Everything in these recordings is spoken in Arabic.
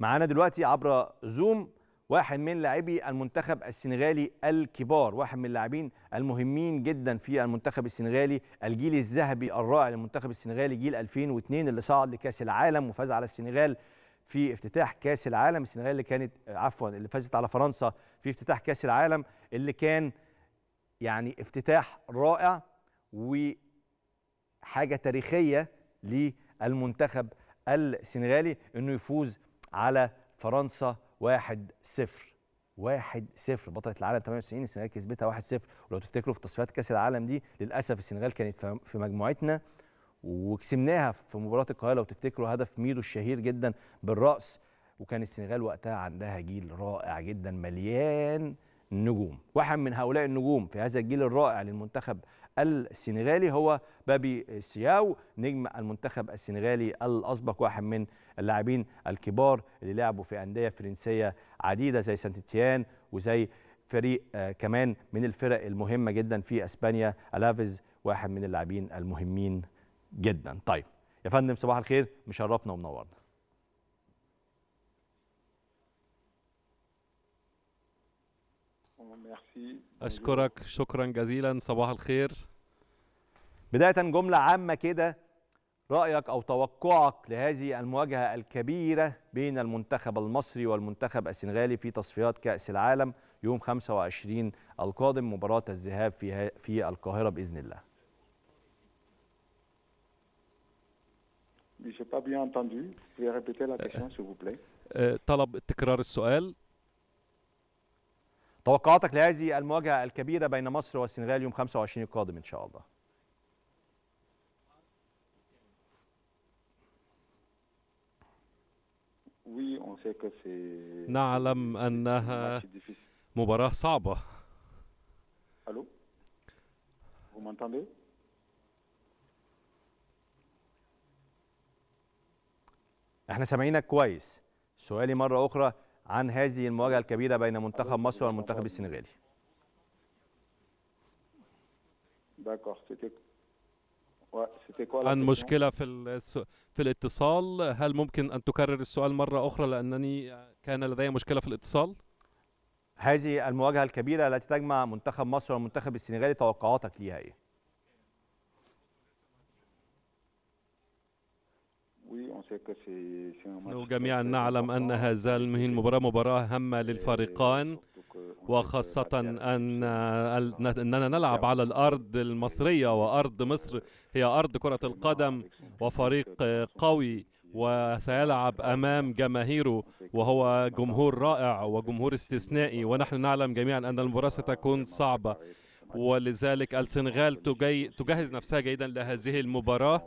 معانا دلوقتي عبر زوم واحد من لاعبي المنتخب السنغالي الكبار واحد من اللاعبين المهمين جدا في المنتخب السنغالي الجيل الذهبي الرائع للمنتخب السنغالي جيل 2002 اللي صعد لكاس العالم وفاز على السنغال في افتتاح كاس العالم السنغال اللي كانت عفوا اللي فازت على فرنسا في افتتاح كاس العالم اللي كان يعني افتتاح رائع وحاجه تاريخيه للمنتخب السنغالي انه يفوز على فرنسا 1 0 1 0 بطلة العالم 98 السنغال كسبتها 1 0 ولو تفتكروا في تصفيات كاس العالم دي للاسف السنغال كانت في مجموعتنا وكسبناها في مباراه القاهره لو تفتكروا هدف ميدو الشهير جدا بالراس وكان السنغال وقتها عندها جيل رائع جدا مليان نجوم واحد من هؤلاء النجوم في هذا الجيل الرائع للمنتخب السنغالي هو بابي سياو نجم المنتخب السنغالي الاسبق واحد من اللاعبين الكبار اللي لعبوا في انديه فرنسيه عديده زي سانتيتيان وزي فريق آه، كمان من الفرق المهمه جدا في اسبانيا الافيز واحد من اللاعبين المهمين جدا طيب يا فندم صباح الخير مشرفنا ومنورنا أشكرك شكرا جزيلا صباح الخير بداية جملة عامة كده رأيك أو توقعك لهذه المواجهة الكبيرة بين المنتخب المصري والمنتخب السنغالي في تصفيات كأس العالم يوم 25 القادم مباراة الذهاب في في القاهرة بإذن الله. أه، طلب تكرار السؤال توقعاتك لهذه المواجهه الكبيره بين مصر والسنغال يوم 25 القادم ان شاء الله نعلم انها مباراه صعبه احنا سامعينك كويس سؤالي مره اخرى عن هذه المواجهه الكبيره بين منتخب مصر والمنتخب السنغالي عن مشكلة في في الاتصال هل ممكن أن تكرر السؤال مرة أخرى لأنني كان لدي مشكلة في الاتصال هذه المواجهة الكبيرة التي تجمع منتخب مصر والمنتخب السنغالي توقعاتك ليها إيه؟ جميعا نعلم أن هذا المهين مباراة مباراة هامة للفريقان وخاصة أن أننا نلعب على الأرض المصرية وأرض مصر هي أرض كرة القدم وفريق قوي وسيلعب أمام جماهيره وهو جمهور رائع وجمهور استثنائي ونحن نعلم جميعا أن المباراة ستكون صعبة ولذلك السنغال تجهز نفسها جيدا لهذه المباراة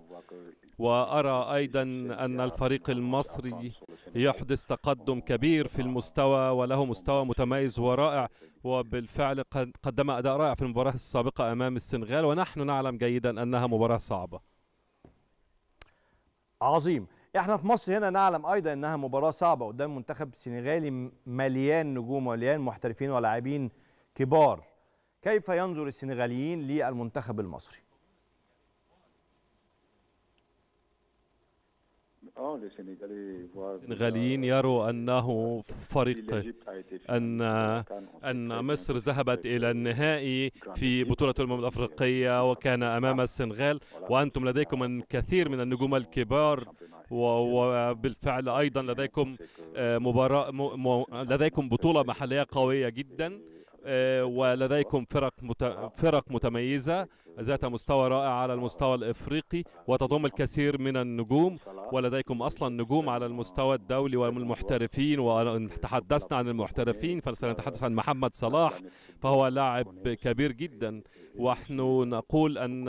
وأرى أيضا أن الفريق المصري يحدث تقدم كبير في المستوى وله مستوى متميز ورائع وبالفعل قدم أداء رائع في المباراة السابقة أمام السنغال ونحن نعلم جيدا أنها مباراة صعبة عظيم احنا في مصر هنا نعلم ايضا انها مباراه صعبه قدام منتخب سنغالي مليان نجوم ومليان محترفين ولاعبين كبار كيف ينظر السنغاليين للمنتخب المصري؟ آه، السنغاليين يروا أنه فريق أن أن مصر ذهبت إلى النهائي في بطولة الأمم الأفريقية وكان أمام السنغال وأنتم لديكم آه. الكثير من النجوم الكبار وبالفعل أيضا لديكم آه، مباراة لديكم بطولة محلية قوية جدا آه، ولديكم فرق فرق متميزه ذات مستوى رائع على المستوى الافريقي وتضم الكثير من النجوم ولديكم اصلا نجوم على المستوى الدولي والمحترفين وتحدثنا عن المحترفين فسنتحدث عن محمد صلاح فهو لاعب كبير جدا ونحن نقول ان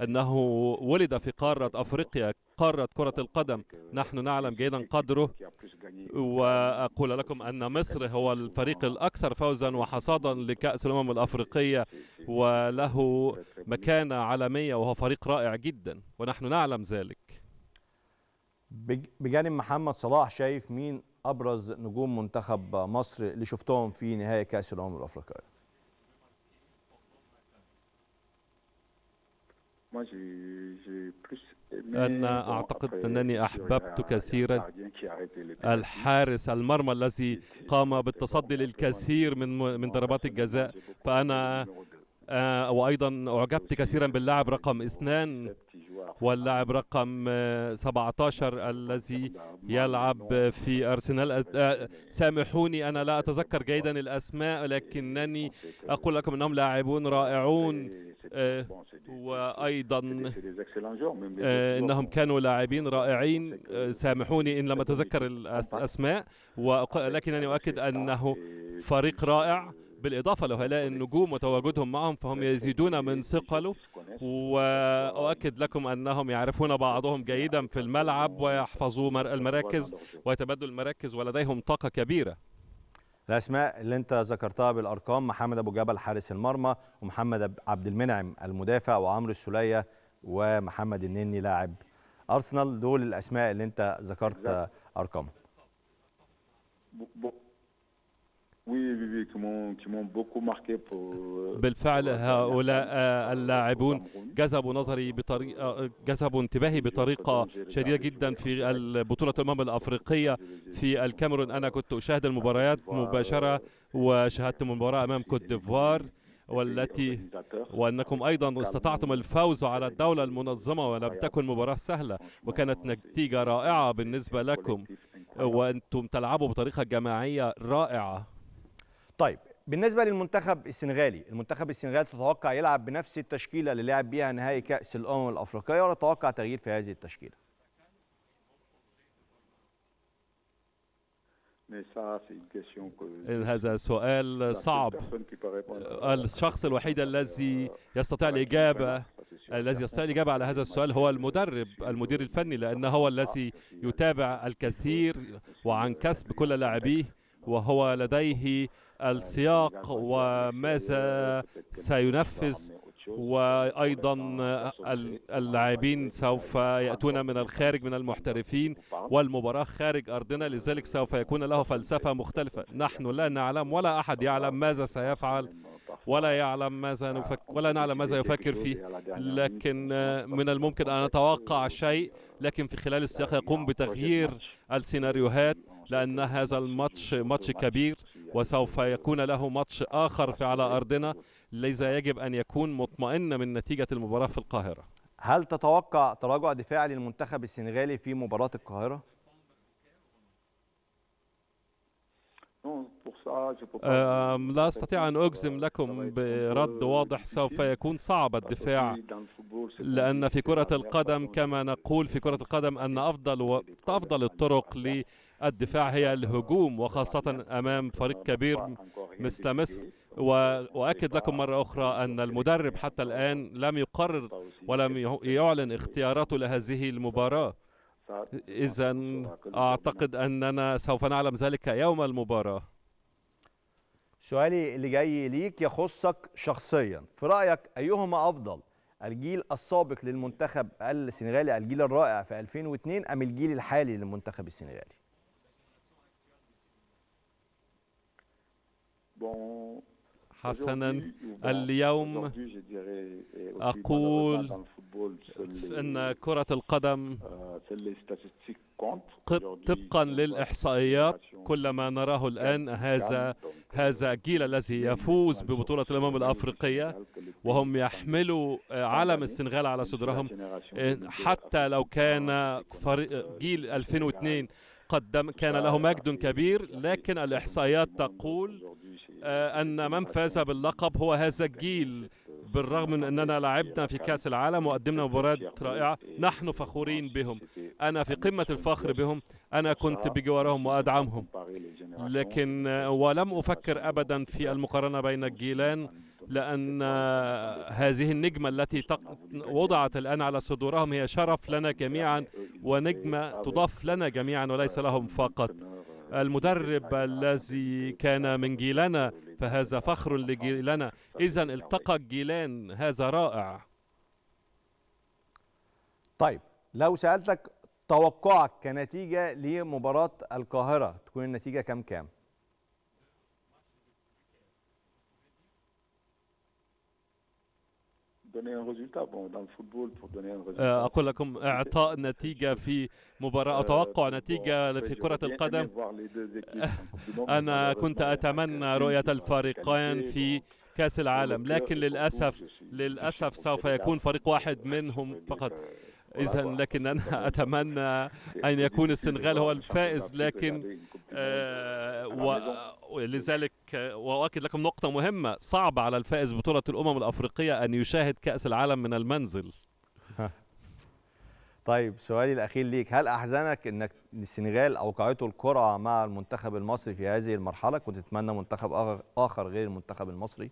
انه ولد في قاره افريقيا قارة كرة القدم نحن نعلم جيدا قدره وأقول لكم أن مصر هو الفريق الأكثر فوزا وحصادا لكأس الأمم الأفريقية وله مكانة عالمية وهو فريق رائع جدا ونحن نعلم ذلك بجانب محمد صلاح شايف مين أبرز نجوم منتخب مصر اللي شفتهم في نهاية كأس الأمم الأفريقية Moi, j'ai plus أن أعتقد أنني أحببت كثيرا الحارس المرمى الذي قام بالتصدي للكثير من من ضربات الجزاء فأنا آه وايضا اعجبت كثيرا باللاعب رقم اثنان واللاعب رقم 17 آه، الذي يلعب في ارسنال آه، آه، سامحوني انا لا اتذكر جيدا الاسماء لكنني اقول لكم انهم لاعبون رائعون وايضا انهم كانوا لاعبين رائعين سامحوني ان لم اتذكر الاسماء ولكنني اؤكد انه فريق رائع بالإضافة لهؤلاء النجوم وتواجدهم معهم فهم يزيدون من ثقله وأؤكد لكم أنهم يعرفون بعضهم جيدا في الملعب ويحفظوا المراكز ويتبادلوا المراكز ولديهم طاقة كبيرة الاسماء اللي انت ذكرتها بالارقام محمد ابو جبل حارس المرمى ومحمد عبد المنعم المدافع وعمرو السلية ومحمد النني لاعب ارسنال دول الاسماء اللي انت ذكرت ارقامهم Euh, بالفعل euh, هؤلاء آه، اللاعبون جذبوا نظري آه، آه، بطريقه جذبوا انتباهي بطريقه شديده جدا في البطوله الامم الافريقيه في الكاميرون انا كنت اشاهد المباريات مباشره وشاهدت مباراه امام كوت ديفوار والتي وانكم ايضا استطعتم الفوز على الدوله المنظمه ولم تكن مباراه سهله وكانت نتيجه رائعه بالنسبه لكم وانتم تلعبوا بطريقه جماعيه رائعه طيب بالنسبه للمنتخب السنغالي المنتخب السنغالي تتوقع يلعب بنفس التشكيله اللي لعب بيها نهائي كاس الامم الافريقيه ولا تتوقع تغيير في هذه التشكيله هذا سؤال صعب آه، الشخص الوحيد الذي euh، يستطيع الإجابة الذي يستطيع الإجابة على هذا السؤال هو المدرب المدير الفني لأنه هو الذي يتابع الكثير وعن كسب كل لاعبيه وهو لديه السياق وماذا سينفذ وايضا اللاعبين سوف ياتون من الخارج من المحترفين والمباراه خارج ارضنا لذلك سوف يكون له فلسفه مختلفه نحن لا نعلم ولا احد يعلم ماذا سيفعل ولا يعلم ماذا نفك ولا نعلم ماذا يفكر فيه لكن آه، من الممكن ان نتوقع شيء لكن في خلال السياق يقوم بتغيير السيناريوهات لأن هذا الماتش ماتش كبير وسوف يكون له ماتش آخر في على أرضنا لذا يجب أن يكون مطمئن من نتيجة المباراة في القاهرة هل تتوقع تراجع دفاعي للمنتخب السنغالي في مباراة القاهرة؟ لا أستطيع أن أجزم لكم برد واضح سوف يكون صعب الدفاع لأن في كرة القدم كما نقول في كرة القدم أن أفضل أفضل الطرق للدفاع هي الهجوم وخاصة أمام فريق كبير مثل مصر وأؤكد لكم مرة أخرى أن المدرب حتى الآن لم يقرر ولم يعلن اختياراته لهذه المباراة إذا أعتقد أننا سوف نعلم ذلك يوم المباراة سؤالي اللي جاي ليك يخصك شخصيا في رأيك أيهما أفضل الجيل السابق للمنتخب السنغالي الجيل الرائع في 2002 أم الجيل الحالي للمنتخب السنغالي حسنا اليوم أقول أن كرة القدم آه، طبقا للإحصائيات كل ما نراه الآن هذا هذا الجيل euh, الذي يفوز ببطولة الأمم الأفريقية وهم يحملوا آه، علم السنغال على صدرهم حتى لو كان فريق euh, جيل 2002 قدم كان له مجد كبير لكن الإحصائيات تقول آه، أن من فاز باللقب هو هذا الجيل بالرغم من أننا لعبنا في كأس العالم وقدمنا مباريات رائعة نحن فخورين بهم أنا في قمة الفخر بهم أنا كنت بجوارهم وأدعمهم لكن ولم أفكر أبدا في المقارنة بين الجيلان لأن هذه النجمة التي وضعت الآن على صدورهم هي شرف لنا جميعا ونجمة تضاف لنا جميعا وليس لهم فقط المدرب الذي كان من جيلنا فهذا فخر لجيلنا إذا التقى الجيلان هذا رائع طيب لو سألتك توقعك كنتيجة لمباراة القاهرة تكون النتيجة كم كام؟ donner un résultat. Bon, dans le football, pour donner un résultat. Euh, أقول لكم إعطاء نتيجة في مباراة euh, أو توقع نتيجة في كرة القدم. أنا كنت أتمنى رؤية الفريقين في كأس العالم، لكن للأسف للأسف سوف يكون فريق واحد منهم فقط. Euh, إذا لكن أنا يعني أتمنى يعني أن يعني يكون السنغال هو الفائز لكن آه، ولذلك وأؤكد لكم نقطة مهمة صعب على الفائز بطولة الأمم الأفريقية أن يشاهد كأس العالم من المنزل طيب سؤالي الأخير ليك هل أحزنك أنك السنغال أوقعته الكره مع المنتخب المصري في هذه المرحلة كنت تتمنى منتخب آخر غير المنتخب المصري؟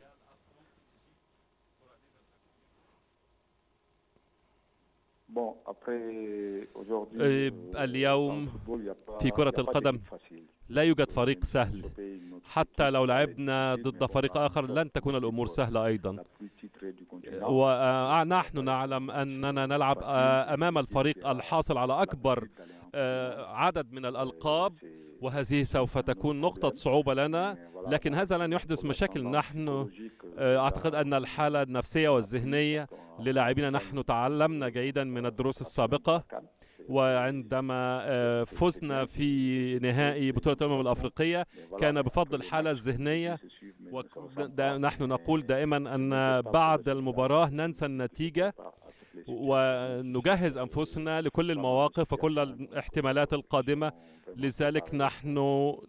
Euh, اليوم في كرة القدم لا يوجد فريق سهل حتى لو لعبنا ضد فريق آخر لن تكون الأمور سهلة أيضا ونحن آه، آه، نعلم أننا نلعب آه، أمام الفريق الحاصل على أكبر عدد من الألقاب وهذه سوف تكون نقطة صعوبة لنا لكن هذا لن يحدث مشاكل نحن آه، أعتقد أن الحالة النفسية والذهنية للاعبين نحن تعلمنا جيدا من الدروس السابقة وعندما آه، فزنا في نهائي بطولة الأمم الأفريقية كان بفضل الحالة الذهنية ونحن نقول دائما أن بعد المباراة ننسى النتيجة ونجهز أنفسنا لكل المواقف وكل الاحتمالات القادمة لذلك نحن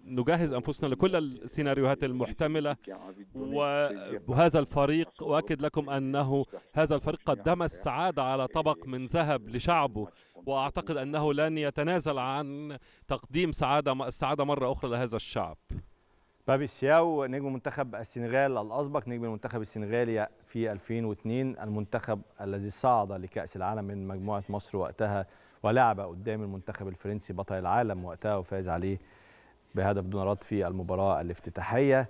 نجهز أنفسنا لكل السيناريوهات المحتملة وهذا الفريق أؤكد لكم أنه هذا الفريق قدم السعادة على طبق من ذهب لشعبه وأعتقد أنه لن يتنازل عن تقديم سعادة السعادة مرة أخرى لهذا الشعب بابي سياو نجم منتخب السنغال الاسبق نجم المنتخب السنغالي في 2002 المنتخب الذي صعد لكاس العالم من مجموعه مصر وقتها ولعب قدام المنتخب الفرنسي بطل العالم وقتها وفاز عليه بهدف دون رد في المباراه الافتتاحيه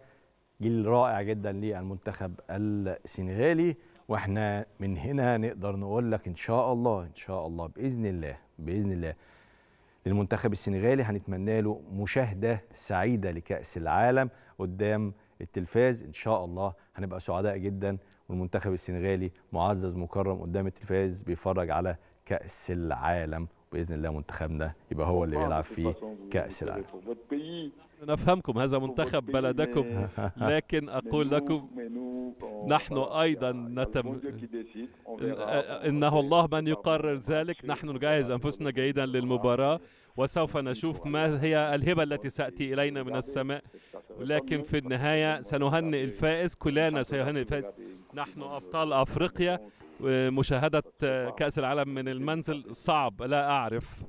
جيل رائع جدا للمنتخب السنغالي واحنا من هنا نقدر نقول لك ان شاء الله ان شاء الله باذن الله باذن الله للمنتخب السنغالي هنتمنى له مشاهده سعيده لكاس العالم قدام التلفاز ان شاء الله هنبقى سعداء جدا والمنتخب السنغالي معزز مكرم قدام التلفاز بيتفرج على كاس العالم باذن الله منتخبنا يبقى هو اللي بيلعب في كاس العالم نفهمكم هذا منتخب بلدكم لكن اقول لكم نحن ايضا نتم آه، آه، إنه الله من يقرر ذلك نحن نجهز أنفسنا جيدا للمباراة وسوف نشوف ما هي الهبة التي سأتي إلينا من السماء لكن في النهاية سنهنئ الفائز كلنا سيهنئ الفائز نحن أبطال أفريقيا مشاهدة كأس العالم من المنزل صعب لا أعرف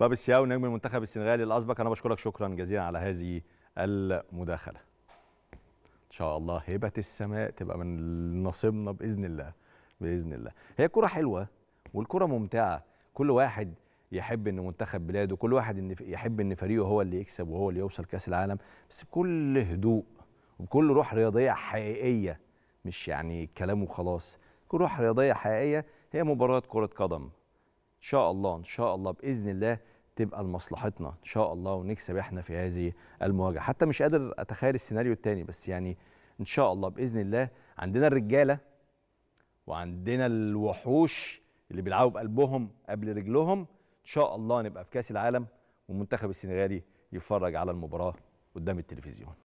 باب سياو نجم المنتخب السنغالي الأسبق أنا بشكرك شكرا جزيلا على هذه المداخلة شاء الله هبه السماء تبقى من نصيبنا باذن الله باذن الله هي كره حلوه والكره ممتعه كل واحد يحب ان منتخب بلاده كل واحد ان يحب ان فريقه هو اللي يكسب وهو اللي يوصل كاس العالم بس بكل هدوء وبكل روح رياضيه حقيقيه مش يعني كلام وخلاص كل روح رياضيه حقيقيه هي مباراه كره قدم ان شاء الله ان شاء الله باذن الله تبقى لمصلحتنا ان شاء الله ونكسب احنا في هذه المواجهه حتى مش قادر اتخيل السيناريو الثاني بس يعني ان شاء الله باذن الله عندنا الرجاله وعندنا الوحوش اللي بيلعبوا بقلبهم قبل رجلهم ان شاء الله نبقى في كاس العالم والمنتخب السنغالي يتفرج على المباراه قدام التلفزيون